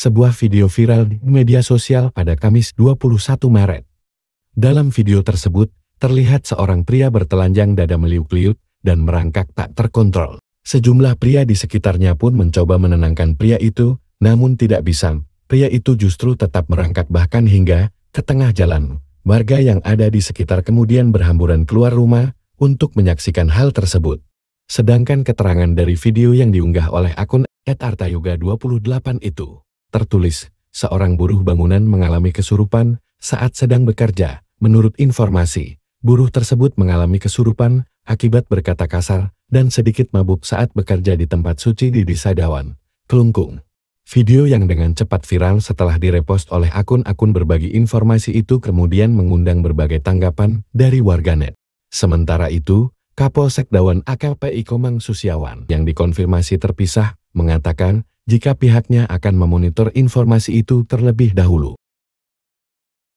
sebuah video viral di media sosial pada Kamis 21 Maret. Dalam video tersebut, terlihat seorang pria bertelanjang dada meliuk-liuk dan merangkak tak terkontrol. Sejumlah pria di sekitarnya pun mencoba menenangkan pria itu, namun tidak bisa. Pria itu justru tetap merangkak bahkan hingga ke tengah jalan. Warga yang ada di sekitar kemudian berhamburan keluar rumah untuk menyaksikan hal tersebut. Sedangkan keterangan dari video yang diunggah oleh akun @artayoga28 itu tertulis, seorang buruh bangunan mengalami kesurupan saat sedang bekerja. Menurut informasi, buruh tersebut mengalami kesurupan akibat berkata kasar dan sedikit mabuk saat bekerja di tempat suci di Desa Dawan, Kelungkung. Video yang dengan cepat viral setelah direpost oleh akun-akun berbagi informasi itu kemudian mengundang berbagai tanggapan dari warganet. Sementara itu, Kapolsek Dawan AKP Ikomang Susiawan yang dikonfirmasi terpisah mengatakan jika pihaknya akan memonitor informasi itu terlebih dahulu.